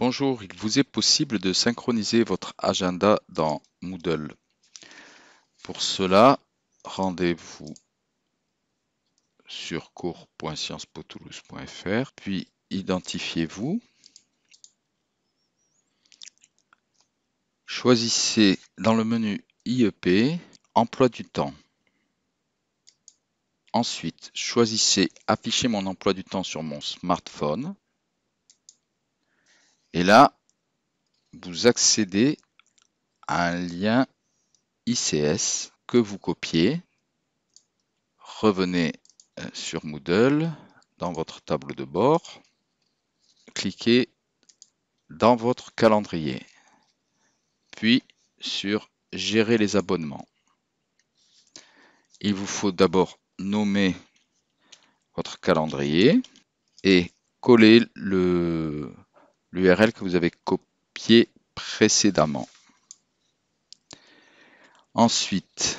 Bonjour, il vous est possible de synchroniser votre agenda dans Moodle. Pour cela, rendez-vous sur cours.sciencespotoulouse.fr, puis identifiez-vous. Choisissez dans le menu IEP Emploi du temps. Ensuite, choisissez Afficher mon emploi du temps sur mon smartphone. Et là, vous accédez à un lien ICS que vous copiez. Revenez euh, sur Moodle dans votre tableau de bord. Cliquez dans votre calendrier. Puis sur Gérer les abonnements. Il vous faut d'abord nommer votre calendrier et coller le l'URL que vous avez copié précédemment. Ensuite,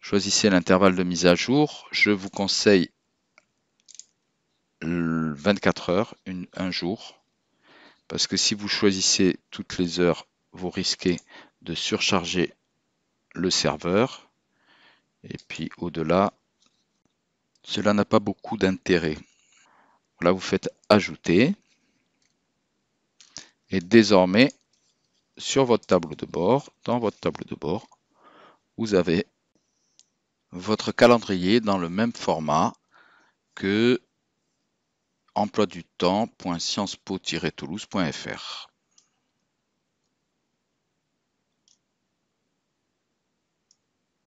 choisissez l'intervalle de mise à jour. Je vous conseille 24 heures, un jour, parce que si vous choisissez toutes les heures, vous risquez de surcharger le serveur. Et puis au-delà, cela n'a pas beaucoup d'intérêt. Là, vous faites ajouter. Et désormais sur votre tableau de bord. Dans votre tableau de bord, vous avez votre calendrier dans le même format que emploi du temps.sciencespo-toulouse.fr.